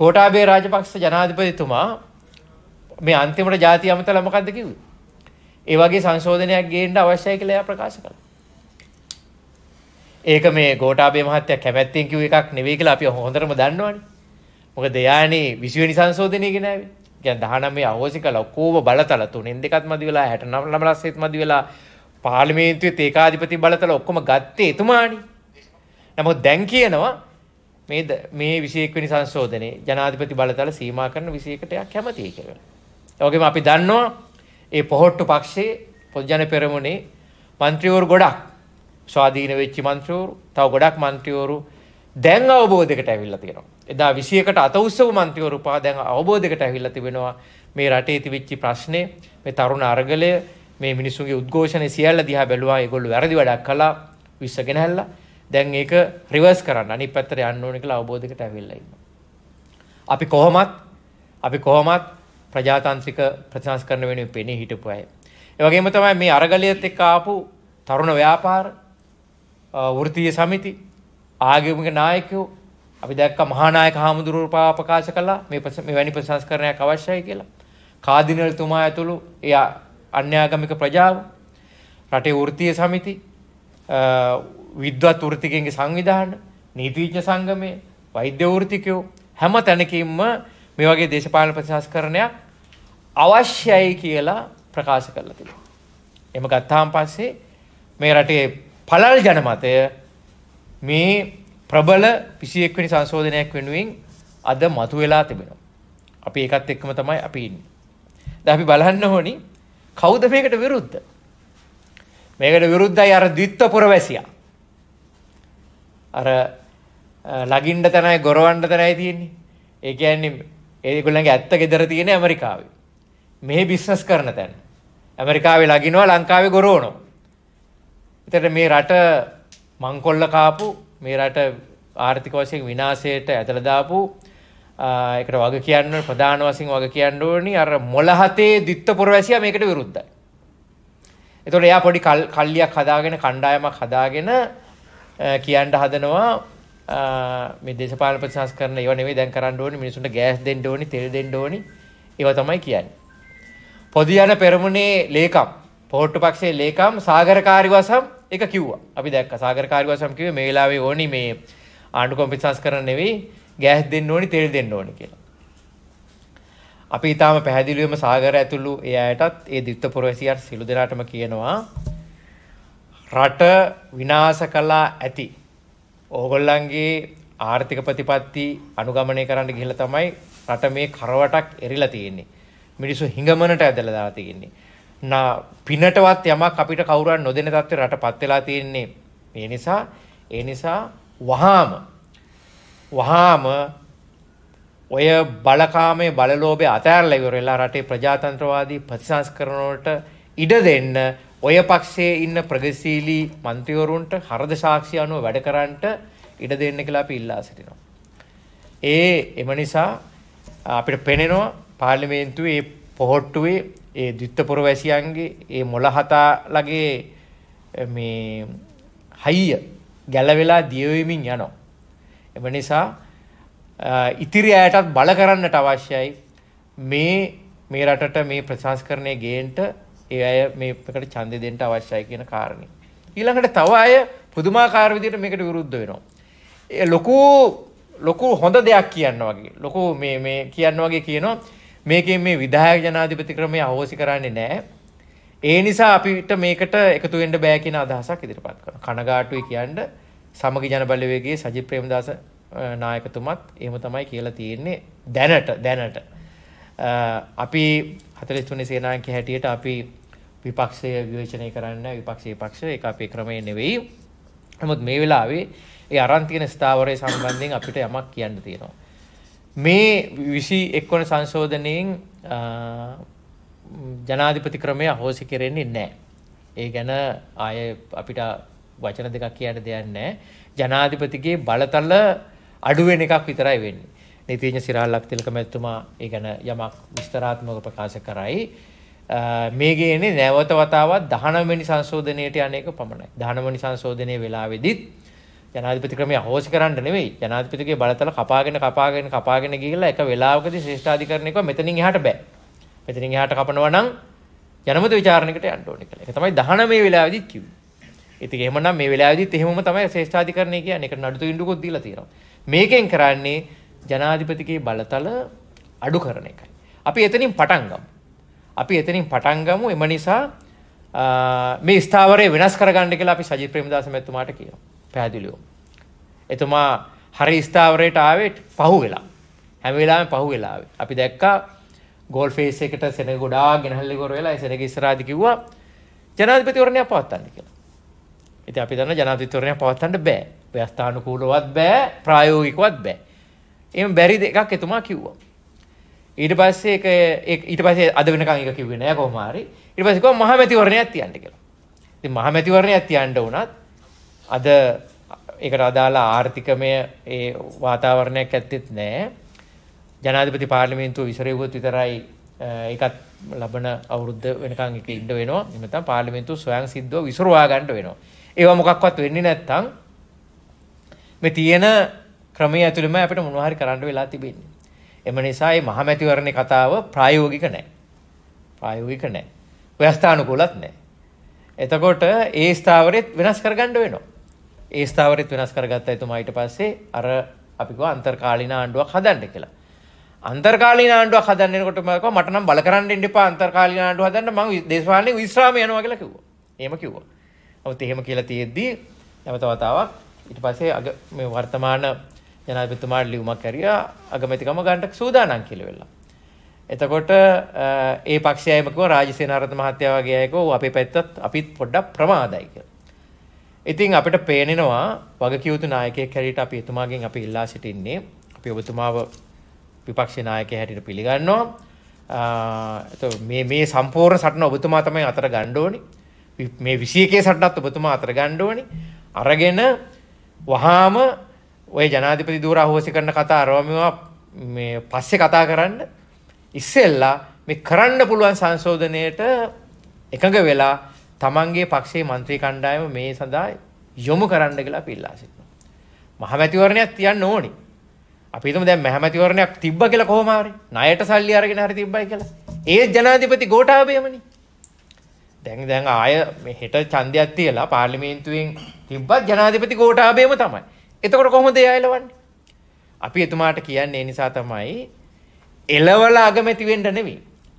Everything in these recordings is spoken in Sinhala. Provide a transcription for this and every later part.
කෝටාබේ රාජපක්ෂ ජනාධිපතිතුමා මේ අන්තිමට ජාතිය අමතලා මොකද්ද කිව්වේ? ඒ වගේ සංශෝධනයක් ගේන්න අවශ්‍යයි කියලා එයා ප්‍රකාශ කළා. ඒක මේ ගෝඨාභය මහත්තයා කැමැත්තෙන් කිව්ව එකක් නෙවෙයි කියලා අපි හොඳටම දන්නවනේ. මොකද එයානේ 20 වෙනි සංශෝධනය ගෙනාවේ. කියන්නේ 19 අවෝසි කළා ඔක්කොම බලතල තුනෙන් දෙකත් මදි වෙලා 69 ලමලස්සෙත් මදි වෙලා පාර්ලිමේන්තුවේ ඒකාධිපති බලතල ඔක්කොම ගත්තේ එතුමානේ. නමුත් දැන් කියනවා මේ මේ 21 වෙනි සංශෝධනයේ ජනාධිපති බලතල සීමා කරන 21ට එයා කැමතියි කියලා. ඒ වගේම අපි දන්නවා ඒ පොහොට්ටු පක්ෂයේ පොදුජන පෙරමුණේ മന്ത്രിවරු ගොඩක් ස්වාධීන වෙච්ච മന്ത്രിවරු තව ගොඩක් മന്ത്രിවරු දැන් අවබෝධයකට ඇවිල්ලා තියෙනවා. එදා 21ට අත උස්සපු മന്ത്രിවරු පහ දැන් අවබෝධයකට ඇවිල්ලා තිබෙනවා මේ රටේ තිබිච්ච ප්‍රශ්නේ මේ තරුණ අරගලය මේ මිනිසුන්ගේ උද්ඝෝෂණ සියල්ල දිහා බැලුවා ඒගොල්ලෝ වැරදි වැඩක් කළා විශ්සගෙන හැල්ලා දැන් ඒක රිවර්ස් කරන්න අනිත් පැත්තට යන්න ඕන කියලා අවබෝධයකට ඇවිල්ලා ඉන්නවා. අපි කොහොමත් අපි කොහොමත් ප්‍රජාතාන්ත්‍රික ප්‍රතිසංස්කරණ වෙනුවෙන් පෙනී හිටපු අය. ඒ වගේම තමයි මේ අරගලියත් එක්ක ආපු තරුණ ව්‍යාපාර වෘත්තීය සමිති ආගමික නායකයෝ අපි දැක්ක මහානායක හාමුදුරුවෝ ප්‍රකාශ කළා මේ මේ වැනි ප්‍රතිසංස්කරණයක් අවශ්‍යයි කියලා. කාදිනල්තුමා ඇතුළු එයා අන්‍යාගමික ප්‍රජාව රටේ වෘත්තීය සමිති විද්වත් වෘතිකයන්ගේ සංවිධාන නීතිඥ සංගමය වෛද්‍ය වෘතිකයෝ හැම තැනකින්ම මේ වගේ දේශපාලන ප්‍රතිසංස්කරණයක් අවශ්‍යයි කියලා ප්‍රකාශ කරලා තිබෙනවා. එම ගත්තාන් පස්සේ මේ රටේ පළල් ජනමතය මේ ප්‍රබල 21 වෙනි සංශෝධනයක් වෙනුවෙන් අද මතුවලා තිබෙනවා. අපි ඒකත් එක්කම තමයි අපි ඉන්නේ. දැන් අපි බලන්න ඕනි කවුද මේකට විරුද්ධ? මේකට විරුද්ධයි අර ද්විත්ව පුරවැසියා. අර ලගින්ඩ තැනයි ගොරවන්ඩ තැනයි තියෙන්නේ ඒ කියන්නේ ඒගොල්ලන්ගේ ඇත්ත ගෙදර තියෙන ඇමරිකාවේ මේ බිස්නස් කරන තැන ඇමරිකාවේ ලගිනවා ලංකාවේ ගොරෝනෝ එතට මේ රට මංකොල්ල කාපු මේ රට ආර්ථික වශයෙන් විනාශයට ඇතලදාපු එකට වග කියන්න ප්‍රධාන වසින් වග කියන්න ඕනි අර මොලහතේ දිත්ත පොරවැසිය මේකට විරුද්ධයි. එතොට එයා පොඩි කල්ලියක් හදාගෙන කණ්ඩායමක් හදාගෙන කියන්න හදනවා මේ දේශපාලන ප්‍රතිසංස්කරණ ඒවා නෙවෙයි දැන් කරන්න ඕනේ මිනිසුන්ට ගෑස් දෙන්න ඕනේ තෙල් දෙන්න ඕනේ ඒවා තමයි කියන්නේ. පොදි යන පෙරමුණේ ලේකම් පොහොට්ටු පක්ෂයේ ලේකම් සාගරකාරී වසම් එක කිව්වා. අපි දැක්කා සාගරකාරී වසම් කිව්වේ මේ වෙලාවේ ඕනි මේ ආණ්ඩුක්‍රම ප්‍රතිසංස්කරණ නෙවෙයි ගෑස් දෙන්න ඕනේ තෙල් දෙන්න ඕනේ කියලා. අපි ඊටාම පැහැදිලිවම සාගර ඇතුළු ඒ අයටත් ඒ දිත්ත පුරවැසියාට සිළු දෙනාටම කියනවා රට විනාශ කළා ඇති. ඕගොල්ලන්ගේ ආර්ථික ප්‍රතිපත්ති අනුගමනය කරන්න ගිහිල්ලා තමයි රට මේ කරවටක් එරිලා තියෙන්නේ. මිනිස්සු හිඟමනට ඇදලා දාලා තියෙන්නේ. නා පිනටවත් යමක් අපිට කවුරුන් නොදෙන තත්ත්වේ රටපත් වෙලා තියෙන්නේ. මේ නිසා ඒ නිසා වහාම වහාම ඔය බලකාමේ බලලෝභය අතෑරලා ඉවරලා රටේ ප්‍රජාතන්ත්‍රවාදී ප්‍රතිසංස්කරණ වලට ඉඩ දෙන්න ඔය පක්ෂයේ ඉන්න ප්‍රගතිශීලී മന്ത്രിවරුන්ට හරද සාක්ෂි අනුව වැඩ කරන්නට ඉඩ දෙන්න කියලා අපි ඉල්ලා සිටිනවා. ඒ එම නිසා අපිට පෙනෙනවා පාර්ලිමේන්තුවේ මේ පොහොට්ටුවේ ඒ ද්විත්පුර වැසියන්ගේ ඒ මොළහතාලගේ මේ හයිය ගැලවෙලා දියවෙමින් යනවා. එම නිසා ඉතිරි අයටත් බල කරන්නට අවශ්‍යයි මේ මේ රටට මේ ප්‍රශංස්කරණය ගේන්ට ඒ අය මේකට ඡන්දය දෙන්න අවශ්‍යයි කියන කාරණේ. ඊළඟට තව අය පුදුමාකාර විදිහට මේකට විරුද්ධ වෙනවා. ඒ ලොකු ලොකු හොඳ දෙයක් කියනවා වගේ. ලොකු මේ මේ කියනවා වගේ කියනවා මේකෙන් මේ විධායක ජනාධිපති ක්‍රමය අහෝසි කරන්නේ නැහැ. ඒ නිසා අපිට මේකට එකතු වෙන්න බෑ කියන අදහසක් ඉදිරිපත් කරනවා. කනගාටුයි කියන්න සමගි ජනබලවේගයේ සජිත් ප්‍රේමදාස නායකතුමත් එහෙම තමයි කියලා තියෙන්නේ දැනට දැනට. අපි 43 සේනාංකයේ හැටියට අපි විපක්ෂය විවේචනය කරන්න විපක්ෂයේ පක්ෂ එක අපේ ක්‍රමය නෙවෙයි. නමුත් මේ වෙලාවේ ඒ අරන් තියෙන ස්ථාවරය සම්බන්ධයෙන් අපිට යමක් කියන්න තියෙනවා. මේ 21 වන සංශෝධනයෙන් ජනාධිපති ක්‍රමය අහෝසි කෙරෙන්නේ නැහැ. ඒ ගැන ආය අපිට වචන දෙකක් කියන්න දෙයක් නැහැ. ජනාධිපතිගේ බලතල අඩු වෙන එකක් විතරයි වෙන්නේ. නීතිඥ සිරාල් ලක්තිලක මැතිතුමා ඒ ගැන යමක් විස්තරාත්මකව ප්‍රකාශ කරයි. මේ ගේනේ නැවත වතාවත් 19 වෙනි සංශෝධනයට යන එක පමණයි. 19 වෙනි සංශෝධනයේ වෙලාවේදීත් ජනාධිපති ක්‍රමය අහෝසි කරන්න නෙවෙයි ජනාධිපතිගේ බලතල කපාගෙන කපාගෙන කපාගෙන ගිහිල්ලා එක වෙලාවකදී ශ්‍රේෂ්ඨාධිකරණයක මෙතනින් එහාට බෑ. මෙතනින් එහාට කපනවා නම් ජනමත විචාරණයකට යන්න ඕනේ කියලා. ඒක තමයි 19 මේ වෙලාවේදීත් කිව්වේ. ඉතින් එහෙමනම් මේ වෙලාවේදීත් එහෙමම තමයි ශ්‍රේෂ්ඨාධිකරණය කියන්නේ. ඒකට නඩු තුඩුකුත් දීලා තියෙනවා. මේකෙන් කරන්නේ ජනාධිපතිගේ බලතල අඩු කරන එකයි. අපි එතනින් පටන් ගමු. අපි එතනින් පටන් ගමු එම නිසා මේ ස්ථාවරය වෙනස් කරගන්න කියලා අපි සජිත් ප්‍රේමදාස මැතිතුමාට කියනවා. පැහැදිලිවම. එතුමා හරි ස්ථාවරයට ආවේ පහු වෙලා. හැම වෙලාවෙම පහු වෙලා අපි දැක්කා ගෝල් ෆේස් එකට සෙනග ගොඩාක් ගෙනහැල්ලි කර වෙලා ඒ සෙනග ඉස්සරහදී කිව්වා ජනාධිපතිවරණය පවත්වන්න කියලා. ඉතින් අපි දන්න ජනාධිපතිවරණය පවත්වන්න බෑ. ව්‍යස්ථානුකූලවත් බෑ, ප්‍රායෝගිකවත් බෑ. එහෙම බැරි දෙකක් එතුමා කිව්වා. ඊට පස්සේ ඒක ඊට පස්සේ අද වෙනකන් ඒක කිව්වේ නෑ කොහොම හරි. ඊට පස්සේ කිව්වා මහමැතිවරණයක් තියන්න කියලා. ඉතින් මහමැතිවරණයක් තියන්න උනත් අද ඒකට අදාළ ආර්ථිකමය ඒ වාතාවරණයක් ඇත්තෙත් නෑ. ජනාධිපති පාර්ලිමේන්තුව විසිරෙව්වොත් විතරයි ඒකත් ලබන අවුරුද්ද වෙනකන් එක ඉන්න වෙනවා. එමෙතන පාර්ලිමේන්තුව ස්වයං සිද්ධව විසිරවා ගන්න වෙනවා. ඒවා මොකක්වත් වෙන්නේ නැත්තම් මේ තියෙන ක්‍රමයේ ඇතුළෙම අපිට මොනවා හරි කරන්න වෙලා තිබෙන්නේ. එම නිසා මේ මහමැතිවරණේ කතාව ප්‍රායෝගික නැහැ. ප්‍රායෝගික නැහැ. ව්‍යස්ථානුකූලත් නැහැ. එතකොට ඒ ස්ථාවරෙත් වෙනස් කරගන්න වෙනවා. ඒ ස්ථාවරෙත් වෙනස් කරගත්තා එතුමා ඊට පස්සේ අර අපි කිව්වා අන්තර්කාලීන ආණ්ඩුවක් හදන්න කියලා. අන්තර්කාලීන ආණ්ඩුවක් හදන්න එනකොට මම කිව්වා මට නම් බල කරන්න ඉන්න එපා අන්තර්කාලීන ආණ්ඩුව හදන්න මම දේශපාලනේ විශ්‍රාම යනවා කියලා කිව්වා. එහෙම කිව්වා. නමුත් එහෙම කියලා තියෙද්දි නැවත වතාවක් ඊට පස්සේ මේ වර්තමාන ජනාධිපතිතුමාට ලියුමක් ඇරියා අගමැතිකම ගන්නට සූදානම් කියලා වෙලා. එතකොට ඒ පක්ෂය අයම කිව්වා රාජසේනාරත්න මහත්තයා වගේ අය කිව්වා අපේ පැත්තත් අපිත් පොඩ්ඩක් ප්‍රමාදයි කියලා. ඉතින් අපිට පේනෙනවා වගකියුතු නායකයෙක් හැටියට අපි එතුමාගෙන් අපි ඉල්ලා සිටින්නේ අපි ඔබතුමාව විපක්ෂ නායකයා හැටියට පිළිගන්නවා. එතකොට මේ මේ සම්පූර්ණ සටන ඔබතුමා තමයි අතර ගන්න ඕනේ. මේ 21 සටනත් ඔබතුමා අතර ගන්න ඕනේ. අරගෙන වහාම ඔය ජනාධිපති දූර අහෝසි කරන කතා අරවමවා මේ පස්සේ කතා කරන්න ඉස්සෙල්ලා මේ කරන්න පුළුවන් සංශෝධනයට එකඟ වෙලා තමන්ගේ පක්ෂේ මන්ත්‍රී කණ්ඩායම මේ සඳහා යොමු කරන්න කියලා පිල්ලා සිටිනවා. මහමැතිවරණයක් තියන්න ඕනි. අපි හිතමු දැන් මහමැතිවරණයක් තිබ්බ කියලා කොහොම හරි ණයට සල්ලි අරගෙන හරි තිබ්බයි කියලා. ඒ ජනාධිපති ගෝඨාභයමනේ. දැන් දැන් ආය මේ හෙට ඡන්දයක් තියලා පාර්ලිමේන්තුවෙන් තිබ්බත් ජනාධිපති ගෝඨාභයම තමයි. එතකොට කොහොමද එයා එලවන්නේ? අපි එතුමාට කියන්නේ ඒ නිසා තමයි එලවල අගමැති වෙන්න නෙවෙයි.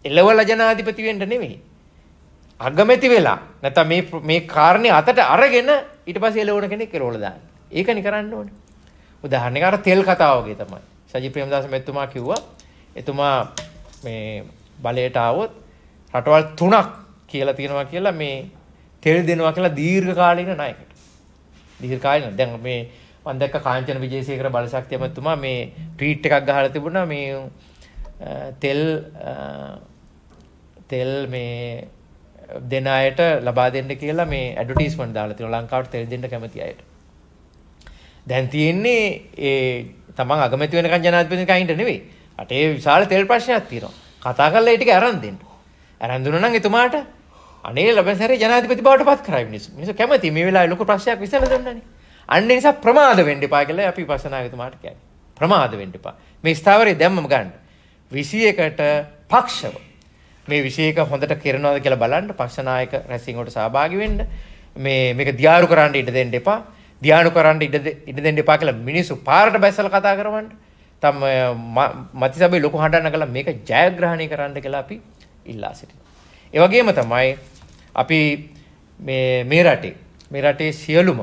එලවල ජනාධිපති වෙන්න නෙවෙයි. අගමැති වෙලා නැත්නම් මේ මේ කාරණේ අතට අරගෙන ඊට පස්සේ එලවන කෙනෙක් එලවල දාන්න. ඒකනි කරන්න ඕනේ. උදාහරණයක් අර තෙල් කතාව වගේ තමයි. සජිත් ප්‍රේමදාස මෙතුමා කිව්වා එතුමා මේ බලයට ආවොත් රටවල් තුනක් කියලා තියෙනවා කියලා මේ තෙල් දෙනවා කියලා දීර්ඝ කාලීන ණයකට. දීර්ඝ කාලීන දැන් මේ මම දැක්ක කාංචන විජේසේකර බලශක්ති ඇමතුමා මේ ට්වීට් එකක් ගහලා තිබුණා මේ තෙල් තෙල් මේ දෙන අයට ලබා දෙන්න කියලා මේ ඇඩ්වර්ටයිස්මන්ට් දාලා තියෙනවා ලංකාවට තෙල් දෙන්න කැමති අයට. දැන් තියෙන්නේ ඒ තමන් අගමැති වෙනකන් ජනාධිපතිනික අයින්ට නෙවෙයි. අටේ විශාල තෙල් ප්‍රශ්නයක් තියෙනවා. කතා කරලා ඒ ටික අරන් දෙන්න. අරන් දුන්නා නම් එතුමාට අනේ ලබන සැරේ ජනාධිපති බවට පත් කරાવી මිනිස්සු. මිනිස්සු කැමති මේ වෙලාවේ ලොකු ප්‍රශ්නයක් විසඳලා දෙන්නනේ. අන්න නිසා ප්‍රමාද වෙන්න එපා කියලා අපි විපස්සනාගතුමාට කියන්නේ. ප්‍රමාද වෙන්න එපා. මේ ස්ථාවරේ දැම්මම ගන්න. 21ට පක්ෂව මේ 21 හොඳට කරනවාද කියලා බලන්න පක්ෂනායක රැසින් වලට සහභාගී වෙන්න. මේ මේක දියාරු කරන්න ඉඩ දෙන්න එපා. දියාරු කරන්න ඉඩ ඉඩ දෙන්න එපා කියලා මිනිස්සු පාරට බැස්සලා කතා කරවන්න. තම මතිසබේ ලොකු හඬන්න කළා මේක ජයග්‍රහණය කරන්න කියලා අපි ඉල්ලා සිටිනවා. ඒ වගේම තමයි අපි මේ මේ රටේ මේ රටේ සියලුම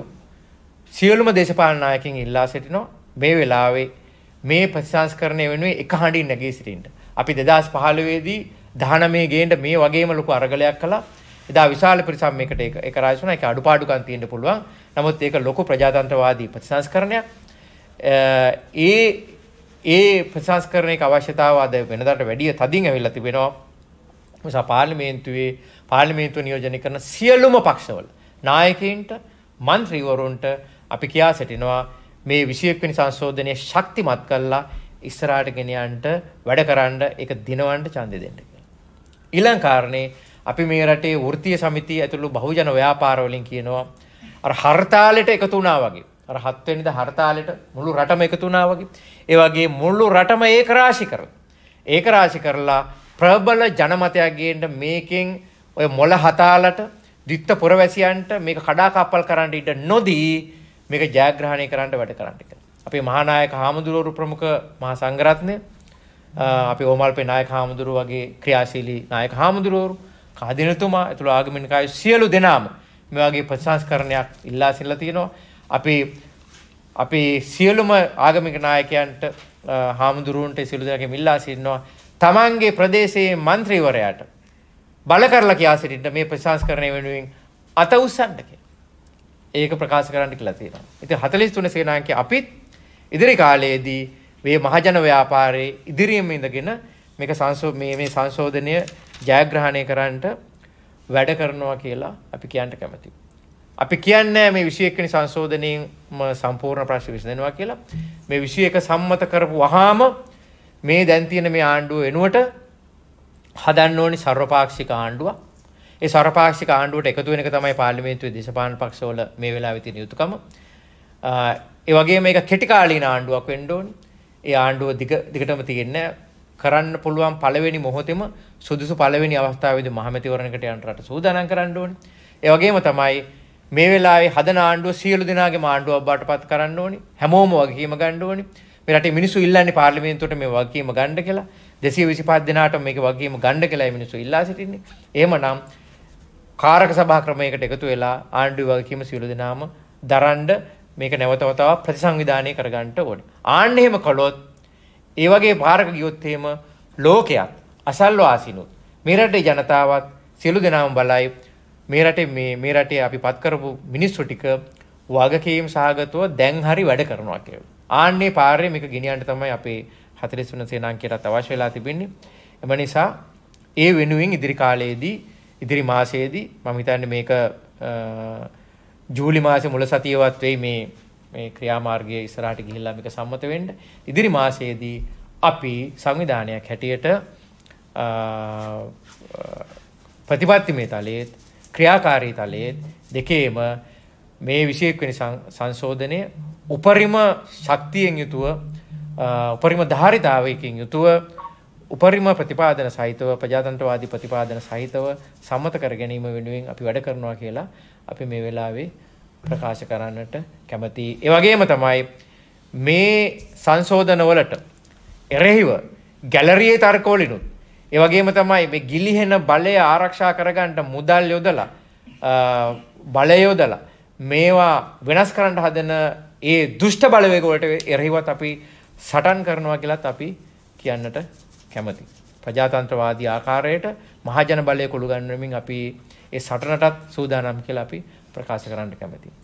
සියලුම දේශපාලන නායකින් ඉල්ලා සිටිනවා මේ වෙලාවේ මේ ප්‍රතිසංස්කරණය වෙනුවෙන් එක හඬින් නැගී සිටින්න. අපි 2015 දී 19 ගේන්න මේ වගේම ලොකු අරගලයක් කළා. එදා විශාල පිරිසක් මේකට ඒක ඒක රාජසුන ඒක අඩුපාඩුකම් තියෙන්න පුළුවන්. නමුත් ඒක ලොකු ප්‍රජාතන්ත්‍රවාදී ප්‍රතිසංස්කරණයක්. ඒ ඒ ප්‍රතිසංස්කරණයක අවශ්‍යතාව අද වෙනදාට වැඩිය තදින් ඇවිල්ලා තිබෙනවා. නිසා පාර්ලිමේන්තුවේ පාර්ලිමේන්තුව නියෝජනය කරන සියලුම පක්ෂවල නායකයින්ට මන්ත්‍රීවරුන්ට අපි කියා සිටිනවා මේ 21 වෙනි සංශෝධනය ශක්තිමත් කරලා ඉස්සරහට ගෙන යන්නට වැඩකරන එක දිනවන්න ඡන්දය දෙන්න කියලා. ඊළඟ කාරණේ අපි මේ රටේ වෘත්තීය සමිතිය ඇතුළු බහුජන ව්‍යාපාර වලින් කියනවා අර හර්තාලෙට එකතු වුණා වගේ. අර 7 වෙනිදා හර්තාලෙට මුළු රටම එකතු වුණා වගේ. ඒ වගේ මුළු රටම ඒකරාශී කරලා. ඒකරාශී කරලා ප්‍රබල ජනමතයක් ගේන්න මේකෙන් ඔය මොළ හතාලට දිත්ත පුරවැසියන්ට මේක කඩාකප්පල් කරන්න ඉඩ නොදී මේක ජයග්‍රහණය කරන්න වැඩ කරන්න කියලා. අපේ මහානායක හාමුදුරුවෝ ප්‍රමුඛ මහා සංඝරත්නය අපේ ඕමල්පේ නායක හාමුදුරුවෝ වගේ ක්‍රියාශීලී නායක හාමුදුරුවෝ කාදිනතුමා එතුළු ආගමනිකය සියලු දෙනාම මේ වගේ ප්‍රතිසංස්කරණයක් ඉල්ලා සිල්ලා තියෙනවා. අපේ අපේ සියලුම ආගමික නායකයන්ට හාමුදුරුවන්ට සියලු දෙනාගේ මිල්ලා සිටිනවා. තමන්ගේ ප්‍රදේශයේ മന്ത്രിවරයාට බල කරලා කියා සිටින්න මේ ප්‍රතිසංස්කරණය වෙනුවෙන් අත උස්සන්න කියලා. ඒක ප්‍රකාශ කරන්න කියලා තියෙනවා. ඉතින් 43 සේනාංකයේ අපිත් ඉදිරි කාලයේදී මේ මහජන ව්‍යාපාරයේ ඉදිරියෙම ඉඳගෙන මේක මේ මේ සංශෝධනය ජයග්‍රහණය කරන්නට වැඩ කරනවා කියලා අපි කියන්න කැමතියි. අපි කියන්නේ මේ 21 වෙනි සංශෝධනයෙන් සම්පූර්ණ ප්‍රශ්න විසඳනවා කියලා. මේ 21 සම්මත කරපු වහාම මේ දැන් තියෙන මේ ආණ්ඩුව වෙනුවට හදන්න ඕනි ਸਰවපාක්ෂික ආණ්ඩුවක්. ඒ සොරපාක්ෂික ආණ්ඩුවට එකතු වෙන එක තමයි පාර්ලිමේන්තුවේ දේශපාලන පක්ෂවල මේ වෙලාවේ තියෙන යුතුයකම. ඒ වගේම මේක කෙටි කාලීන ආණ්ඩුවක් වෙන්න ඕනේ. ඒ ආණ්ඩුව දිග දිගටම තියෙන්න කරන්න පුළුවන් පළවෙනි මොහොතේම සුදුසු පළවෙනි අවස්ථාවේදී මහමැතිවරණයකට යන්න රට සූදානම් කරන්න ඕනේ. ඒ වගේම තමයි මේ වෙලාවේ හදන ආණ්ඩුව සියලු දෙනාගේම ආණ්ඩුවක් බවට පත් කරන්න ඕනේ. හැමෝම වගකීම ගන්න ඕනේ. මේ රටේ මිනිස්සු ඉල්ලන්නේ පාර්ලිමේන්තුවට මේ වගකීම ගන්න කියලා. 225 දිනාට මේක වගකීම ගන්න කියලා මිනිස්සු ඉල්ලා සිටින්නේ. එහෙමනම් කාරක සභා ක්‍රමයකට එකතු වෙලා ආණ්ඩුව වගකීම සියලු දෙනාම දරන්ඩ මේක නැවත වතාවක් ප්‍රතිසංවිධානය කරගන්නට ඕනේ. ආන්න එහෙම කළොත් ඒ වගේ පාරක ගියොත් එහෙම ලෝකයක් අසල්වාසිනුත් මේ රටේ ජනතාවත් සියලු දෙනාම බලයි මේ රටේ මේ මේ රටේ අපි පත් කරපු මිනිස්සු ටික වගකීම් සහගතව දැන් හරි වැඩ කරනවා කියලා. ආන්නේ පාරේ මේක ගෙනියන්න තමයි අපේ 43 වෙනි සේනාංකයට අවශ්‍ය වෙලා තිබෙන්නේ. එම නිසා ඒ වෙනුවෙන් ඉදිරි කාලයේදී ඉදිරි මාසයේදී මම හිතන්නේ මේක ජූලි මාසේ මුල සතියවත් වෙයි මේ මේ ක්‍රියාමාර්ගයේ ඉස්සරහට ගිහිල්ලා මේක සම්මත වෙන්න. ඉදිරි මාසයේදී අපි සංවිධානයක් හැටියට ප්‍රතිපත්තිමය තලයේත් ක්‍රියාකාරී තලයේත් දෙකේම මේ 21 වෙනි සංශෝධනය උපරිම ශක්තියෙන් යුතුව උපරිම ධාරිතාවයකින් යුතුව උපරිම ප්‍රතිපාදන සහිතව ප්‍රජාතන්ත්‍රවාදී ප්‍රතිපාදන සහිතව සම්මත කර ගැනීම වෙනුවෙන් අපි වැඩ කරනවා කියලා අපි මේ වෙලාවේ ප්‍රකාශ කරන්නට කැමතියි. ඒ වගේම තමයි මේ සංශෝධනවලට එරෙහිව ගැලරියේ තර්කවලිනුත් ඒ වගේම තමයි මේ ගිලිහෙන බලය ආරක්ෂා කරගන්න මුදල් යොදලා බලය යොදලා මේවා වෙනස් කරන්න හදන ඒ දුෂ්ට බලවේග වලට එරෙහිවත් අපි සටන් කරනවා කියලත් අපි කියන්නට කැමති. ප්‍රජාතන්ත්‍රවාදී ආකාරයට මහජන බලය කොළු ගන්නමින් අපි ඒ සටනටත් සූදානම් කියලා අපි ප්‍රකාශ කරන්න කැමතියි.